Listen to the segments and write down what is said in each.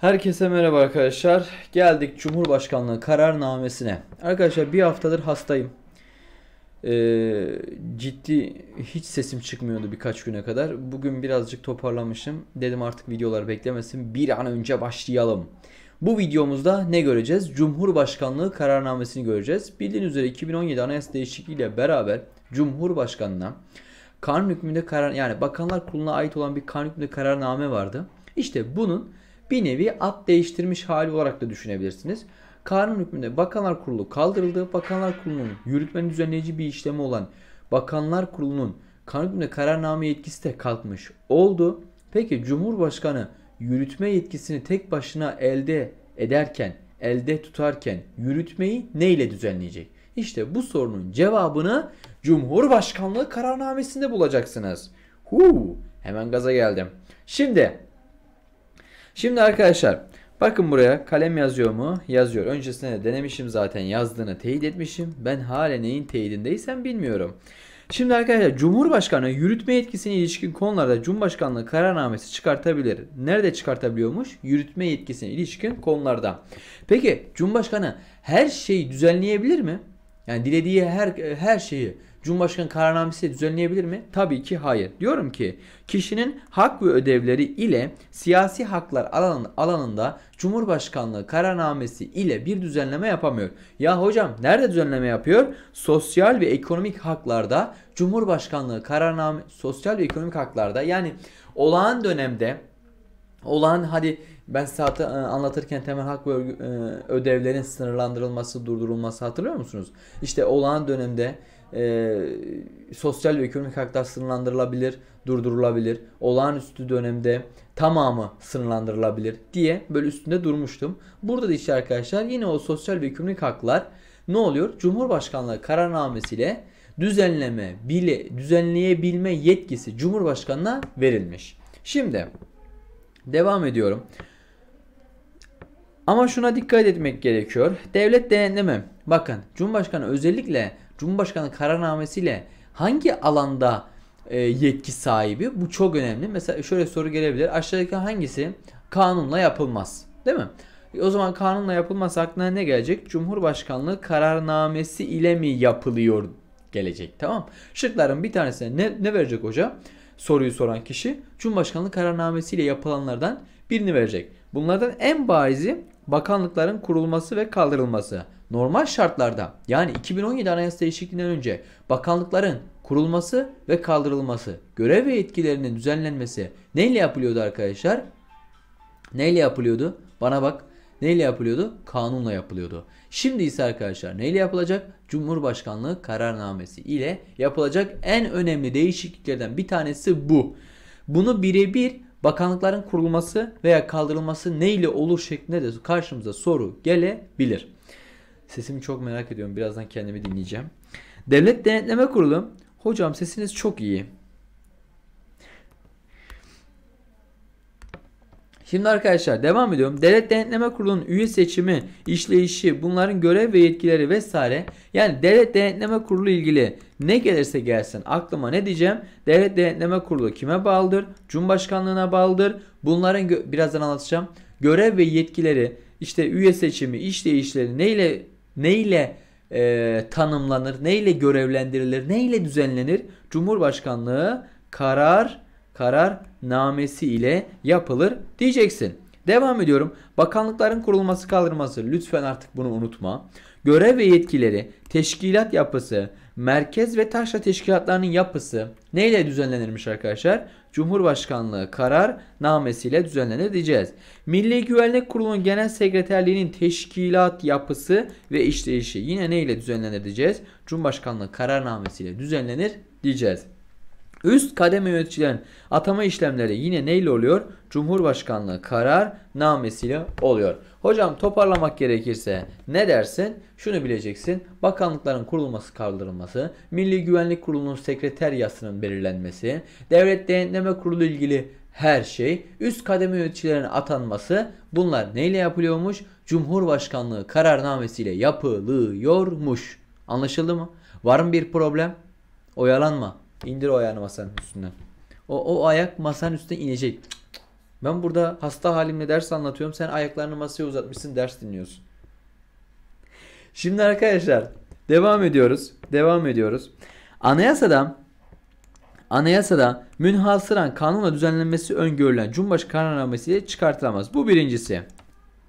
Herkese merhaba arkadaşlar. Geldik Cumhurbaşkanlığı kararnamesine. Arkadaşlar bir haftadır hastayım. Ee, ciddi hiç sesim çıkmıyordu birkaç güne kadar. Bugün birazcık toparlamışım. Dedim artık videolar beklemesin. Bir an önce başlayalım. Bu videomuzda ne göreceğiz? Cumhurbaşkanlığı kararnamesini göreceğiz. Bildiğiniz üzere 2017 Anayasa Değişikliği ile beraber Cumhurbaşkanına kanun hükmünde karar yani Bakanlar Kurulu'na ait olan bir kanun hükmünde kararname vardı. İşte bunun bir nevi at değiştirmiş hali olarak da düşünebilirsiniz. Kanun hükmünde Bakanlar Kurulu kaldırıldı. Bakanlar Kurulu'nun yürütme düzenleyici bir işlemi olan Bakanlar Kurulu'nun kanun hükmünde kararname yetkisi de kalkmış oldu. Peki Cumhurbaşkanı yürütme yetkisini tek başına elde ederken, elde tutarken yürütmeyi ne ile düzenleyecek? İşte bu sorunun cevabını Cumhurbaşkanlığı kararnamesinde bulacaksınız. Huu, hemen gaza geldim. Şimdi Şimdi arkadaşlar bakın buraya kalem yazıyor mu? Yazıyor. Öncesinde de denemişim zaten yazdığını teyit etmişim. Ben hala neyin teyidindeysem bilmiyorum. Şimdi arkadaşlar Cumhurbaşkanı yürütme yetkisine ilişkin konularda Cumhurbaşkanlığı kararnamesi çıkartabilir. Nerede çıkartabiliyormuş? Yürütme yetkisine ilişkin konularda. Peki Cumhurbaşkanı her şeyi düzenleyebilir mi? Yani dilediği her her şeyi Cumhurbaşkanı kararnamesi düzenleyebilir mi? Tabii ki hayır. Diyorum ki kişinin hak ve ödevleri ile siyasi haklar alan, alanında Cumhurbaşkanlığı kararnamesi ile bir düzenleme yapamıyor. Ya hocam nerede düzenleme yapıyor? Sosyal ve ekonomik haklarda Cumhurbaşkanlığı kararname sosyal ve ekonomik haklarda yani olağan dönemde olağan hadi ben saati e, anlatırken temel hak ve e, ödevlerin sınırlandırılması, durdurulması hatırlıyor musunuz? İşte olağan dönemde e, sosyal ve ekonomik haklar sınırlandırılabilir, durdurulabilir. Olağanüstü dönemde tamamı sınırlandırılabilir diye böyle üstünde durmuştum. Burada da işte arkadaşlar yine o sosyal ve ekonomik haklar ne oluyor? Cumhurbaşkanlığı kararnamesiyle düzenleme bile düzenleyebilme yetkisi Cumhurbaşkanına verilmiş. Şimdi devam ediyorum. Ama şuna dikkat etmek gerekiyor. Devlet denetleme. Bakın Cumhurbaşkanı özellikle Cumhurbaşkanı kararnamesiyle hangi alanda e, yetki sahibi? Bu çok önemli. Mesela şöyle soru gelebilir. Aşağıdaki hangisi kanunla yapılmaz? Değil mi? E, o zaman kanunla yapılmaz aklına ne gelecek? Cumhurbaşkanlığı kararnamesi ile mi yapılıyor gelecek tamam Şıkların bir tanesine ne, ne verecek hoca? Soruyu soran kişi Cumhurbaşkanlığı kararnamesi ile yapılanlardan birini verecek. Bunlardan en barizi bakanlıkların kurulması ve kaldırılması. Normal şartlarda yani 2017 Anayasa değişikliğinden önce bakanlıkların kurulması ve kaldırılması, görev ve yetkilerinin düzenlenmesi neyle yapılıyordu arkadaşlar? Neyle yapılıyordu? Bana bak. Neyle yapılıyordu? Kanunla yapılıyordu. Şimdi ise arkadaşlar neyle yapılacak? Cumhurbaşkanlığı kararnamesi ile yapılacak en önemli değişikliklerden bir tanesi bu. Bunu birebir bakanlıkların kurulması veya kaldırılması neyle olur şeklinde de karşımıza soru gelebilir. Sesimi çok merak ediyorum. Birazdan kendimi dinleyeceğim. Devlet Denetleme Kurulu. Hocam sesiniz çok iyi. Şimdi arkadaşlar devam ediyorum. Devlet Denetleme Kurulu'nun üye seçimi, işleyişi, bunların görev ve yetkileri vesaire. Yani Devlet Denetleme Kurulu ilgili ne gelirse gelsin aklıma ne diyeceğim? Devlet Denetleme Kurulu kime bağlıdır? Cumhurbaşkanlığına bağlıdır. Bunların birazdan anlatacağım. Görev ve yetkileri, işte üye seçimi, işleyişleri neyle neyle e, tanımlanır, neyle görevlendirilir, neyle düzenlenir? Cumhurbaşkanlığı karar karar namesi ile yapılır diyeceksin. Devam ediyorum. Bakanlıkların kurulması kaldırması lütfen artık bunu unutma. Görev ve yetkileri, teşkilat yapısı, merkez ve taşra teşkilatlarının yapısı neyle düzenlenirmiş arkadaşlar? Cumhurbaşkanlığı karar namesiyle düzenlenir diyeceğiz. Milli Güvenlik Kurulu'nun Genel Sekreterliği'nin teşkilat yapısı ve işleyişi yine neyle düzenlenir diyeceğiz? Cumhurbaşkanlığı karar namesiyle düzenlenir diyeceğiz. Üst kademe yöneticilerin atama işlemleri yine neyle oluyor? Cumhurbaşkanlığı karar namesiyle oluyor. Hocam toparlamak gerekirse ne dersin? Şunu bileceksin. Bakanlıkların kurulması kaldırılması, Milli Güvenlik Kurulu'nun sekreter yasının belirlenmesi, Devlet Denetleme Kurulu ilgili her şey, üst kademe yöneticilerin atanması bunlar neyle yapılıyormuş? Cumhurbaşkanlığı kararnamesiyle yapılıyormuş. Anlaşıldı mı? Var mı bir problem? Oyalanma. İndir o ayağını masanın üstünden. O, o ayak masanın üstüne inecek. Ben burada hasta halimle ders anlatıyorum. Sen ayaklarını masaya uzatmışsın ders dinliyorsun. Şimdi arkadaşlar devam ediyoruz. Devam ediyoruz. Anayasada Anayasada münhasıran kanunla düzenlenmesi öngörülen Cumhurbaşkanı kararnamesiyle çıkartılamaz. Bu birincisi.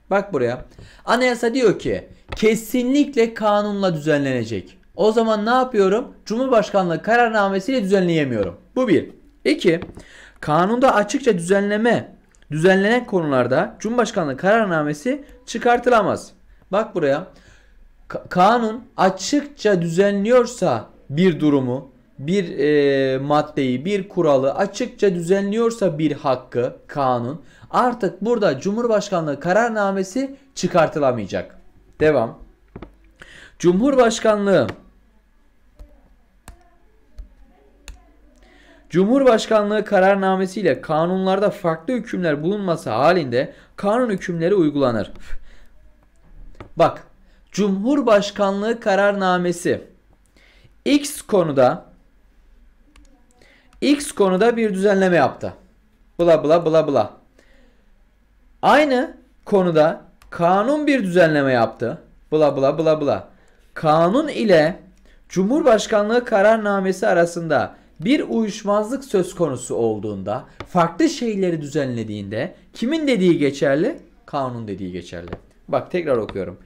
Bak buraya. Anayasa diyor ki kesinlikle kanunla düzenlenecek. O zaman ne yapıyorum? Cumhurbaşkanlığı kararnamesiyle düzenleyemiyorum. Bu bir. İki. Kanunda açıkça düzenleme düzenlenen konularda Cumhurbaşkanlığı kararnamesi çıkartılamaz. Bak buraya. Kanun açıkça düzenliyorsa bir durumu, bir e, maddeyi, bir kuralı açıkça düzenliyorsa bir hakkı kanun artık burada Cumhurbaşkanlığı kararnamesi çıkartılamayacak. Devam. Cumhurbaşkanlığı Cumhurbaşkanlığı kararnamesiyle kanunlarda farklı hükümler bulunması halinde kanun hükümleri uygulanır. Bak, Cumhurbaşkanlığı kararnamesi X konuda X konuda bir düzenleme yaptı. Bla bla bla bla. Aynı konuda kanun bir düzenleme yaptı. Bla bla bla bla. Kanun ile Cumhurbaşkanlığı kararnamesi arasında bir uyuşmazlık söz konusu olduğunda, farklı şeyleri düzenlediğinde kimin dediği geçerli? Kanun dediği geçerli. Bak tekrar okuyorum.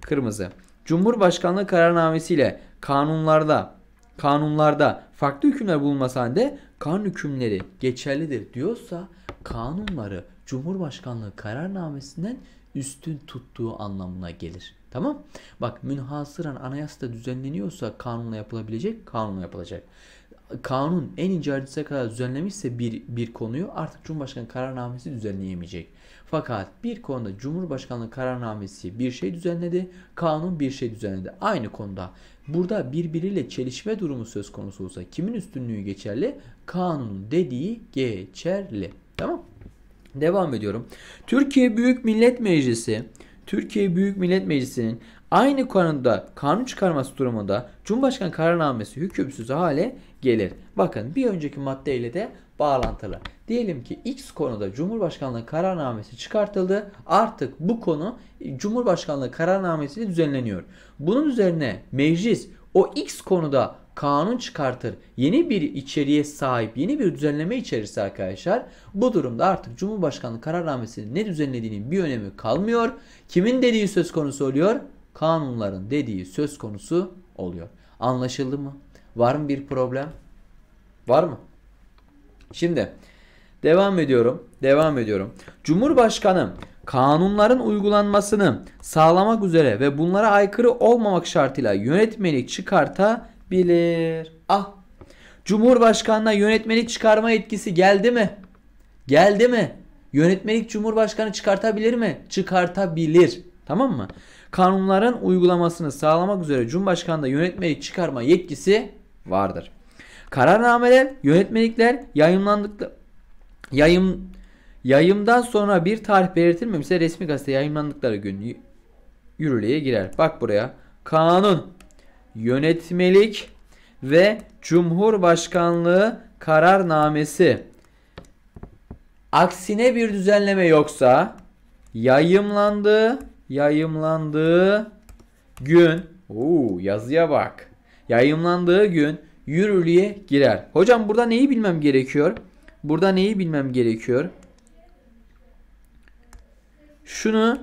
Kırmızı. Cumhurbaşkanlığı kararnamesiyle kanunlarda kanunlarda farklı hükümler bulunması halinde kanun hükümleri geçerlidir diyorsa kanunları Cumhurbaşkanlığı kararnamesinden üstün tuttuğu anlamına gelir. Tamam? Bak münhasıran anayasada düzenleniyorsa kanunla yapılabilecek, kanunla yapılacak kanun en ince ayrıntısına kadar düzenlemişse bir, bir konuyu artık Cumhurbaşkanı kararnamesi düzenleyemeyecek. Fakat bir konuda Cumhurbaşkanlığı kararnamesi bir şey düzenledi, kanun bir şey düzenledi. Aynı konuda burada birbiriyle çelişme durumu söz konusu olsa kimin üstünlüğü geçerli? Kanunun dediği geçerli. Tamam. Devam ediyorum. Türkiye Büyük Millet Meclisi Türkiye Büyük Millet Meclisi'nin aynı konuda kanun çıkarması durumunda Cumhurbaşkanı kararnamesi hükümsüz hale gelir. Bakın bir önceki maddeyle de bağlantılı. Diyelim ki X konuda Cumhurbaşkanlığı kararnamesi çıkartıldı. Artık bu konu Cumhurbaşkanlığı kararnamesiyle düzenleniyor. Bunun üzerine meclis o X konuda kanun çıkartır. Yeni bir içeriğe sahip, yeni bir düzenleme içerirse arkadaşlar bu durumda artık Cumhurbaşkanlığı kararnamesinin ne düzenlediğinin bir önemi kalmıyor. Kimin dediği söz konusu oluyor? kanunların dediği söz konusu oluyor. Anlaşıldı mı? Var mı bir problem? Var mı? Şimdi devam ediyorum. Devam ediyorum. Cumhurbaşkanı kanunların uygulanmasını sağlamak üzere ve bunlara aykırı olmamak şartıyla yönetmelik çıkartabilir. Ah! Cumhurbaşkanına yönetmelik çıkarma etkisi geldi mi? Geldi mi? Yönetmelik Cumhurbaşkanı çıkartabilir mi? Çıkartabilir. Tamam mı? kanunların uygulamasını sağlamak üzere Cumhurbaşkanı'nda yönetmeyi çıkarma yetkisi vardır. Kararnameler, yönetmelikler yayınlandıkta yayın yayımdan sonra bir tarih belirtilmemişse resmi gazete yayınlandıkları gün yürürlüğe girer. Bak buraya. Kanun, yönetmelik ve Cumhurbaşkanlığı kararnamesi aksine bir düzenleme yoksa yayımlandığı yayımlandığı gün Oo, yazıya bak. Yayımlandığı gün yürürlüğe girer. Hocam burada neyi bilmem gerekiyor? Burada neyi bilmem gerekiyor? Şunu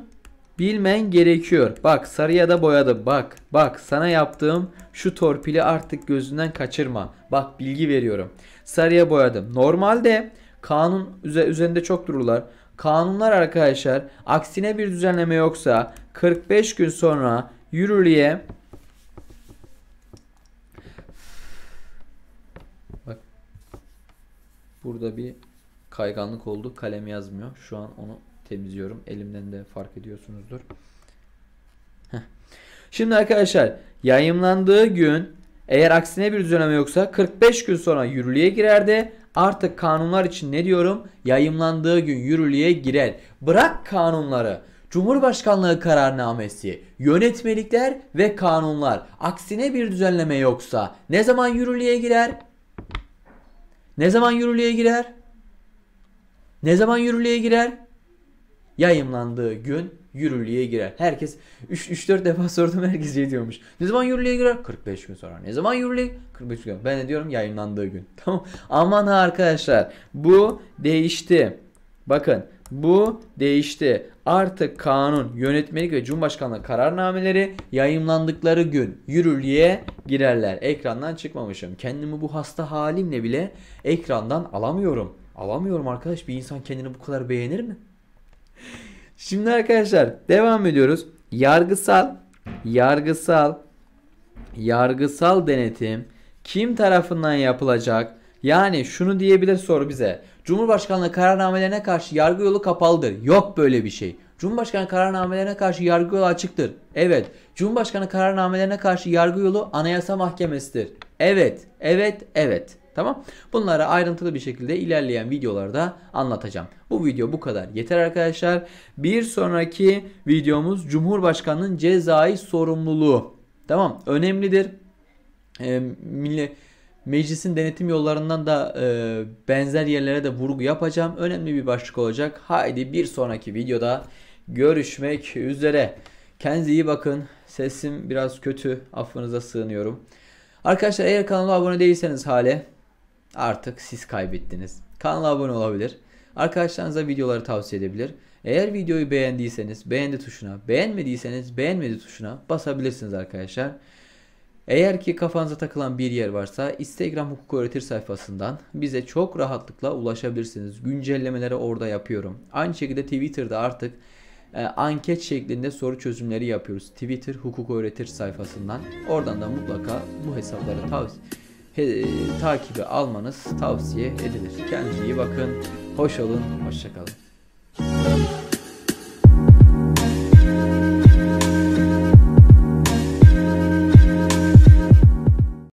bilmen gerekiyor. Bak sarıya da boyadı. Bak bak sana yaptığım şu torpili artık gözünden kaçırma. Bak bilgi veriyorum. Sarıya boyadım. Normalde kanun üzerinde çok dururlar. Kanunlar arkadaşlar aksine bir düzenleme yoksa 45 gün sonra yürürlüğe Bak burada bir kayganlık oldu. Kalem yazmıyor. Şu an onu temizliyorum. Elimden de fark ediyorsunuzdur. Heh. Şimdi arkadaşlar yayımlandığı gün eğer aksine bir düzenleme yoksa 45 gün sonra yürürlüğe girerdi. Artık kanunlar için ne diyorum? Yayımlandığı gün yürürlüğe girer. Bırak kanunları. Cumhurbaşkanlığı kararnamesi, yönetmelikler ve kanunlar. Aksine bir düzenleme yoksa ne zaman yürürlüğe girer? Ne zaman yürürlüğe girer? Ne zaman yürürlüğe girer? Yayımlandığı gün yürürlüğe girer. Herkes 3-4 defa sordum herkes şey diyormuş. Ne zaman yürürlüğe girer? 45 gün sonra. Ne zaman yürürlüğe? 45 gün. Ben de diyorum yayınlandığı gün. Tamam. Aman ha arkadaşlar bu değişti. Bakın bu değişti. Artık kanun, yönetmelik ve cumhurbaşkanlığı kararnameleri yayınlandıkları gün yürürlüğe girerler. Ekrandan çıkmamışım. Kendimi bu hasta halimle bile ekrandan alamıyorum. Alamıyorum arkadaş. Bir insan kendini bu kadar beğenir mi? Şimdi arkadaşlar devam ediyoruz. Yargısal, yargısal, yargısal denetim kim tarafından yapılacak? Yani şunu diyebilir soru bize. Cumhurbaşkanlığı kararnamelerine karşı yargı yolu kapalıdır. Yok böyle bir şey. Cumhurbaşkanı kararnamelerine karşı yargı yolu açıktır. Evet. Cumhurbaşkanı kararnamelerine karşı yargı yolu anayasa mahkemesidir. Evet. Evet. Evet. Tamam. Bunları ayrıntılı bir şekilde ilerleyen videolarda anlatacağım. Bu video bu kadar. Yeter arkadaşlar. Bir sonraki videomuz Cumhurbaşkanının cezai sorumluluğu. Tamam. Önemlidir. E, milli, meclisin denetim yollarından da e, benzer yerlere de vurgu yapacağım. Önemli bir başlık olacak. Haydi bir sonraki videoda görüşmek üzere. Kendinize iyi bakın. Sesim biraz kötü. Affınıza sığınıyorum. Arkadaşlar eğer kanala abone değilseniz hale artık siz kaybettiniz. Kanala abone olabilir. Arkadaşlarınıza videoları tavsiye edebilir. Eğer videoyu beğendiyseniz beğendi tuşuna, beğenmediyseniz beğenmedi tuşuna basabilirsiniz arkadaşlar. Eğer ki kafanıza takılan bir yer varsa Instagram hukuk öğretir sayfasından bize çok rahatlıkla ulaşabilirsiniz. Güncellemeleri orada yapıyorum. Aynı şekilde Twitter'da artık e, anket şeklinde soru çözümleri yapıyoruz. Twitter hukuk öğretir sayfasından. Oradan da mutlaka bu hesapları tavsiye e, takibi almanız tavsiye edilir. Kendinize iyi bakın, hoş olun, hoşçakalın.